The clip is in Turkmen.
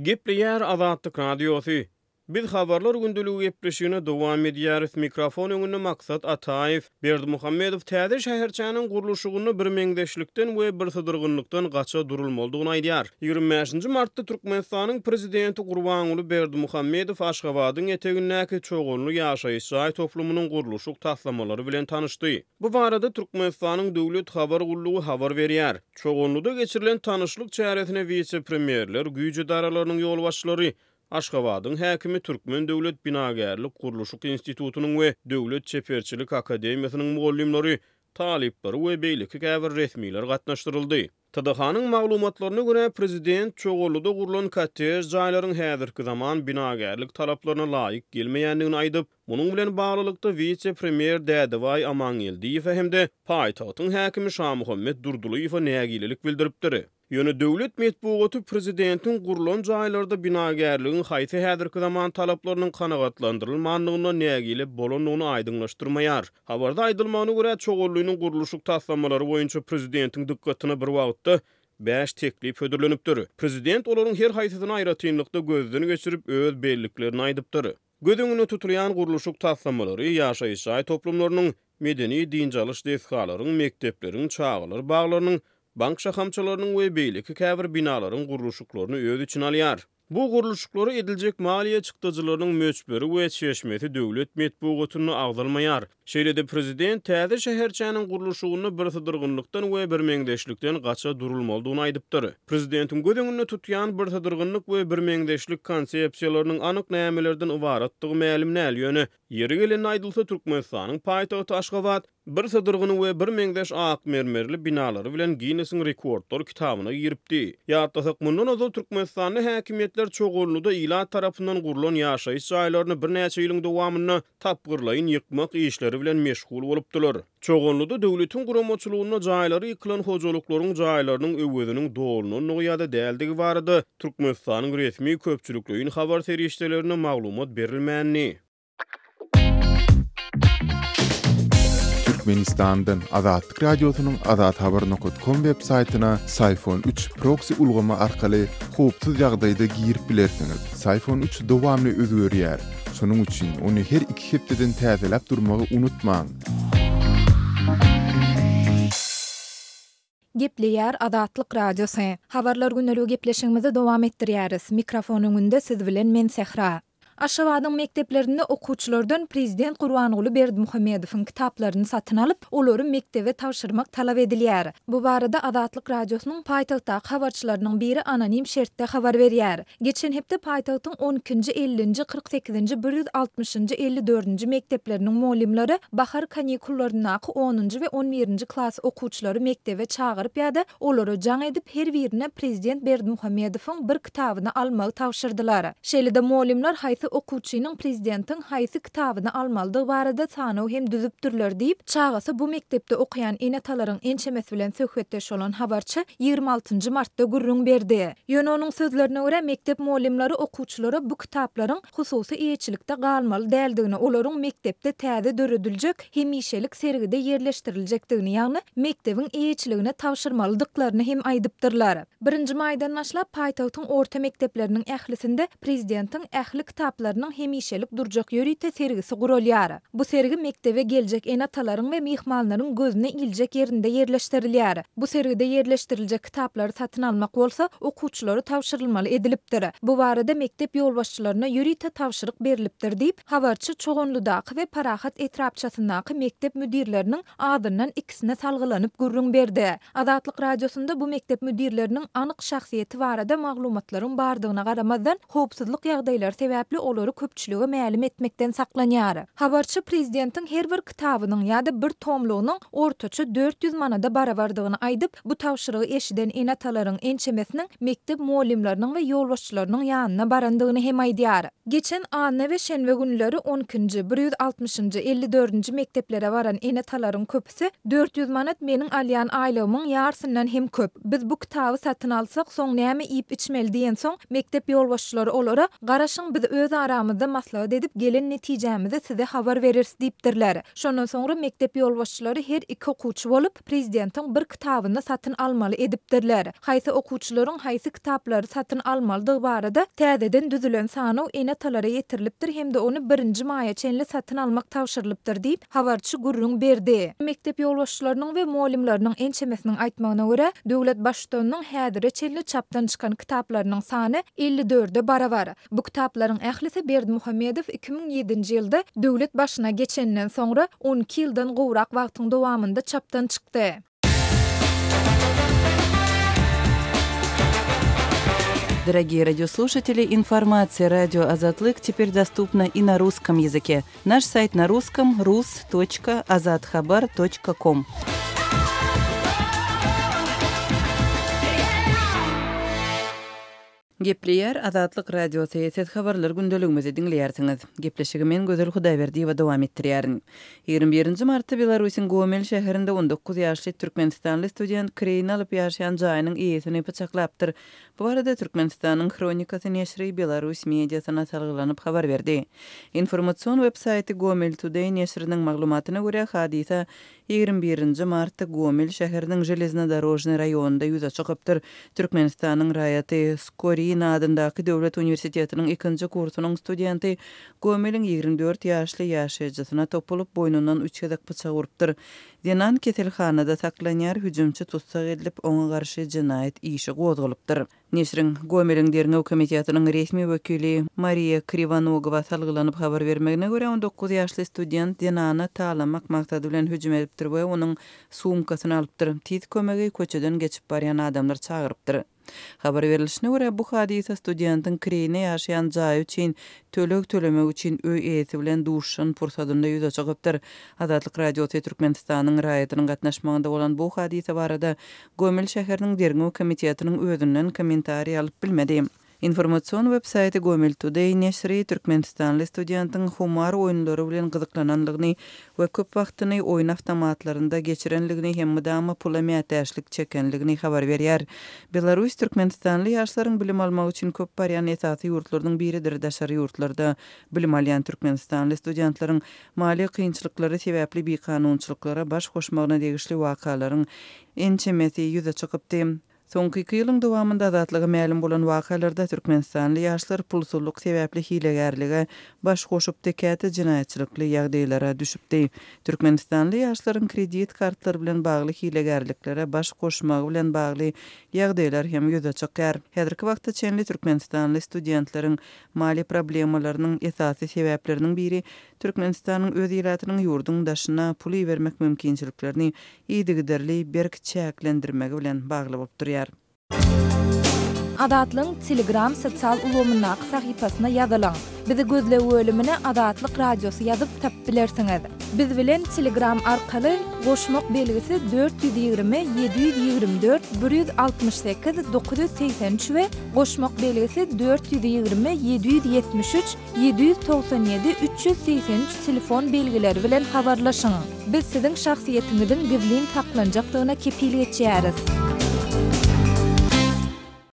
Giprier Yer to radio Biz xabarlar gündülüğü yepleşiğine devam ediyarız. Mikrofon önünü maksat Ataif. Berdi Muhammedov tədi şəhərçənin quruluşuğunu bir ve bir sıdırgınlıktan qaça durulm olduğuna 25. 25. Martta Turkmenistan'ın prezidenti Qurvanulu Berdi Muhammedov Aşqabadın eteginnəki çoğunlu yaşa İsrail toplumunun quruluşuq taslamaları bilen tanıştı. Bu varada Turkmenistan'ın dövlüt xabar qulluğu havar veriyar. Çoğunluda geçirilen tanışlık çəhərətine vice premierler, gücü daralarının yolvaşları, Aşgabadyn häkimi Türkmen döwlet bina gäýerlik gurluşykw institutunyň we döwlet çeperçilik akademiasynyň mugallymlary, talipleri we beýleki gäwr resmileri gatnaşdyryldy. Täzehanyň maglumatlaryna prezident çoğoludy gurlan kattej jaýlaryň hädirki ki zaman gäýerlik taraplaryna laýyk gelmeýändigini aýdyp, munun bilen baglanyşdyryp vice premier deýdowy amangyldy diýip fähimde hakimi häkimi Muhammed Muhammad Durdulyf näýgililik bildiripdir. Yönü dövlet metbuğatı prezidentin gurulan caylarda binagerliğin hayti hedirki zaman talaplarının kanagatlandırılmanlığına neyagili bolonluğunu aydınlaştırmayar. Havarda aydılmanı gura çoğulluğunun guruluşuk taslamaları oyuncu prezidentin dikkatini bir vaqtta 5 teklif ödürlönüptür. Prezident olorun her haytidini ayratinlikta gözdünü geçirip öz belliklerini aydıptır. Gödüngünü tutulayan guruluşuk taslamaları yaşayışay toplumlarının medeni dincalış defkaların, mekteplerin, çağılır bağlarının bank şahamçalarının we beýleki käbir binalaryň guruluşyklaryny öz üçin Bu guruluşyklary ediljek maliýe çykdyjylarynyň möçberi we çeşmeti döwlet metbuwatyny agdalmaýar. Şeýlede prezident täze şäherçäniň guruluşyny bir tydyrgynlykdan we bir meňdeşlikden gaça durulmalydygyny aýdypdyr. Prezidentiň gödeňini tutýan bir tydyrgynlyk we bir meňdeşlik konsepsiýalarynyň anyk nämelerden ibaratdygy mälim näl ýöne. Ýeri gelen aýdylsa Aşgabat Bir sadırgını we bir mengdeş aq mermerli binaları bilen giyinesin rekordlar kitabına yiripti. Yaatlasak mundan azal Türkmenistanlı hakimiyetler çoğurlu da ila tarafından gurulon yaşayış sayılarını bir neyce ilin dowamyny tapgırlayın yıkmak işleri bilen meşgul bolupdylar. dolar. Çoğunlu da devletin kuramaçılığına cahilari yıkılan hocalıkların cahilarinin övvedinin doğalini noyada resmi köpçülüklü köpçülüklü köpçülüklü maglumat köpçülüklü Türkmenistan'dan Azad Radyosu'nun azathabar.com web saytına Sayfon 3 proxy ulgama arkali hoopsuz yağdayda giyirip bilersiniz. Sayfon 3 dovamlı özgür yer. Sonun için onu her iki hepteden tazelap durmağı unutmağın. Gepleyer Adatlık Radyosu. Havarlar günleri gepleşimizi devam ettiriyoruz. Mikrofonun önünde siz bilen men Sehra. Aşavadın mekteplerinde okuçulardan Prezident Kurvan Gulu Berd kitaplarını satın alıp, oları mektebe tavşırmak talav Bu barada Adatlıq radiosynyň Paytalta habarçylarynyň biri anonim şertde habar berýär. Geçen hepde Paytalta'ın 12-ci, 50-ci, 48-ci, 160-ci, 54-ci mekteplerinin molimleri Bahar Kanikullarının 10-ci ve 11-ci klass okuçuları mektebe çağırıp ya da olary can edip her birine Prezident Berd bir kitabyny almak tavşırdılar. Şeyle de molimler prezidentin okuwçynyň prezidentiň haýsy kitabyny almalydy barada tanaw hem düzüpdirler diýip, çağasy bu mektepde okuyan ene talaryň ençemesi bilen söhbetde şolan habarçy 26 martda gurrun berdi. Ýöne onuň sözlerine görä mektep muallimleri okuwçylara bu kitaplaryň hususy ýetişlikde galmaly däldigini, olaryň mektepde täze döredilijek, hem ýeşelik sergide ýerleşdiriljekdigini, ýagny mektebin ýetişligine tapşyrmalydyklaryny hem aýdypdyrlar. 1-nji maýdan başlap paýtagtyň orta mekteplerini ählisinde prezidentiň ählik kitap kitaplarının hemişelik durjak yörite sergisi gurulýar. Bu sergi mektebe geljek en atalaryň we mehmanlaryň gözüne iljek yerinde yerleşdirilýär. Bu sergide yerleşdirilýän kitaplary satın almak bolsa, okuwçylara tawşyrylmaly edilipdir. Bu barada mektep ýolbaşçylaryna yörite tawşyryk berilipdir diýip habarçy çoğunluda we parahat etrapçasyndaky mektep müdirleriniň adyndan ikisine salgylanyp gurrun berdi. Adatlyk radiosunda bu mektep müdirleriniň anyk şahsyýeti barada maglumatlaryň bardygyna garamazdan howpsuzlyk ýagdaýlary sebäpli olary köpçülüge etmekten etmekden saklanýar. Habarçy prezidentiň her bir kitabynyň ýa-da bir tomlugynyň ortaça 400 manada barawardygyny aýdyp, bu tawşyrygy eşiden enataların ençemesiniň mektep muallimleriniň we ýolbaşçylarynyň ýanyna barandygyny hem aýdýar. Geçen anne we şenwe günleri 10-njy 160-njy 54-njy mekteplere baran enataların köpüsi 400 manat meniň alyan aýlygymyň ýarsyndan hem köp. Biz bu kitaby satyn alsak, soň näme iýip içmeli diýen soň mektep ýolbaşçylary olara garaşyň biz öz aramızda maslağı dedip gelen neticemizi size havar veririz deyipdirler. Şonun sonra mektep yolvaşçıları her iki okuç olup prezidentin bir kitabını satın almalı edipdirler. Haysa okuçların haysi kitapları satın almalı dığı barada tədədən düzülən sanu enatalara talara hemde hem de onu birinci maya çenli satın almak tavşırlipdir deyip havarçı gurrun berdi. Mektep yolvaşçılarının ve muallimlarının enchemesinin aytmağına ura dövlet başlarının hədiri çapdan çıkan kitaplarının sani 54 de bara var. Bu kitapların Pahlisi Berdimuhammedow 2007-nji ýylda döwlet başyna geçenden soňra 12 ýyldan gowrak wagtyň dowamında çapdan çykdy. Дорогие радиослушатели, информация радио «Азатлык» теперь доступна и на русском языке. Наш сайт на русском – rus.azathabar.com. Gepleyer Azadlyk Radiosu ýetet habarlar gündeligimizi dinleýärsiňiz. Gepleşigi men Gözel Hudaýberdiýewa dowam etdirýärin. 21-nji marta Belarusyň Gomel şäherinde 19 ýaşly türkmenistanly student Kreina alyp ýaşaýan jaýynyň ýetini pyçaklapdyr. Bu barada Türkmenistanyň Kronikasy näşri Belarus mediasyna salgylanyp habar berdi. Informasiýon web-saýty Gomel Today näşriniň maglumatyna görä hadisa 21-nji marta Gomel şäheriniň Železnodorojny raýonunda ýüze çykypdyr. Türkmenistanyň raýaty Skori Ukraina adındaki Dövlet Üniversitetinin ikinci kursunun studenti Gomelin 24 yaşlı yaşayıcısına topulup boynundan üç kedek bıçak vurdur. Denan Ketelhanada saklanyar hücumçu tutsak edilip ona karşı cinayet işi qozgulupdır. Nesrin Gomelin Dernau Komiteatının resmi vökili Maria Krivanogova salgılanıp xabar vermekne gore 19 yaşlı student Denana talamak maqtadulian hücum ediptir we onun suumkasını alıptır. Tid komegi köçeden geçip bariyan adamlar çağırıptır. Xabar verilishine görä bu hadisä studentin kirine ýaşaýan jaý üçin tölek tölemek üçin öý eýeti bilen duşun fursatynda ýüze çykypdyr. Adatlyk radio Türkmenistanyň raýatynyň gatnaşmagynda bolan bu hadisä barada Gömül şäheriniň derňew komitetiniň özünden komentari alyp bilmedi. Informasyon websaýty Gomel Today näşri Türkmenistanly studentiň humar oýunlary bilen gyzyklananlygyny we köp wagtyny oýun awtomatlarynda geçirenligini hem müdämi pula täşlik çekenligini habar berýär. Belarus Türkmenistanly ýaşlaryň bilim almak üçin köp barýan ýetäti ýurtlardan biridir, daşary ýurtlarda bilim alýan Türkmenistanly studentlaryň maliýe kynçylyklary sebäpli bir kanunçylyklara baş goşmagyna degişli wakalaryň Intimiti yuza çıkıp dem Sonki ýylyň dowamında adatlygy məlim bolan wakalarda Türkmenistanly ýaşlar pulsuzluk sebäpli hilägarlyga, baş goşup täkete jinayçylykly ýagdaýlara dey. Türkmenistanly yaşların kredit kartlary bilen bagly hilägarlıklara baş goşmagy bilen bagly ýagdaýlar hem ýüze çykýar. Häzirki wagtda çenli Türkmenistanlı studentlaryň maliýe problemlarynyň esasy sebäpleriniň biri Türkmenistanyň öz ýeratynyň ýurdyň daşyna puli bermek mümkinçiliklerini ýetdigidirli berk çäklendirmäge bilen bagly bolup durýar. Adatlyň Telegram sosial ulumyna sahypasyna ýazylyň. Bizi gözle bölümine Adatlyk radiosu ýazyp tap bilersiňiz. Biz bilen Telegram arkaly goşmak belgisi 420 724 168 983 we goşmak belgisi 420 773 797 383 telefon belgileri bilen habarlaşyň. Biz siziň şahsiýetiňizden gizlin taklanjakdygyna kepil geçýäris.